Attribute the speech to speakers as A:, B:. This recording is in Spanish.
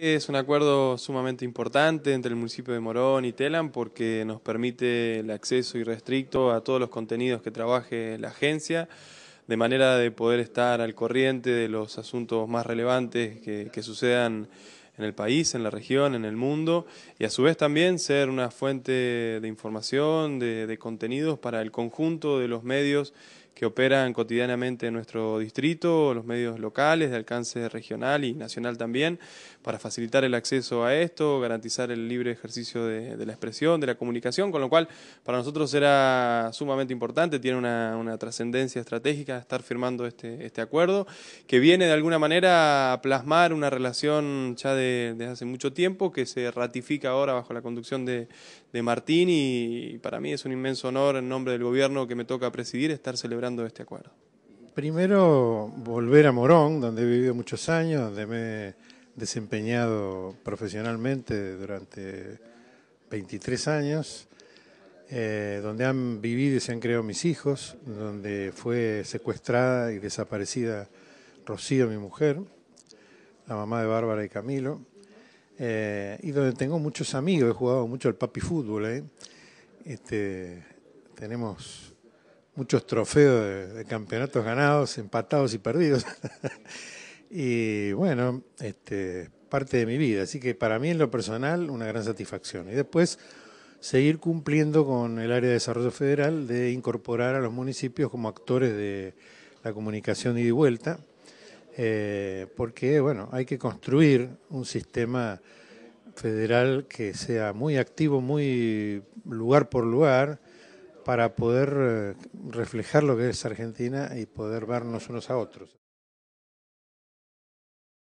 A: Es un acuerdo sumamente importante entre el municipio de Morón y Telam porque nos permite el acceso irrestricto a todos los contenidos que trabaje la agencia, de manera de poder estar al corriente de los asuntos más relevantes que, sucedan en el país, en la región, en el mundo, y a su vez también ser una fuente de información, de contenidos para el conjunto de los medios que operan cotidianamente en nuestro distrito, los medios locales de alcance regional y nacional también, para facilitar el acceso a esto, garantizar el libre ejercicio de, la expresión, de la comunicación, con lo cual para nosotros era sumamente importante, tiene una, trascendencia estratégica estar firmando este, este acuerdo, que viene de alguna manera a plasmar una relación ya de, hace mucho tiempo que se ratifica ahora bajo la conducción de, de Martín y, y para mí es un inmenso honor en nombre del gobierno que me toca presidir estar celebrando este acuerdo?
B: Primero, volver a Morón, donde he vivido muchos años, donde me he desempeñado profesionalmente durante 23 años, eh, donde han vivido y se han creado mis hijos, donde fue secuestrada y desaparecida Rocío, mi mujer, la mamá de Bárbara y Camilo, eh, y donde tengo muchos amigos, he jugado mucho al papi fútbol. Eh. Este, tenemos muchos trofeos de, campeonatos ganados, empatados y perdidos. y bueno, este, parte de mi vida. Así que para mí en lo personal una gran satisfacción. Y después seguir cumpliendo con el área de desarrollo federal de incorporar a los municipios como actores de la comunicación y y vuelta, eh, porque bueno, hay que construir un sistema federal que sea muy activo, muy lugar por lugar, para poder eh, reflejar lo que es Argentina y poder vernos unos a otros.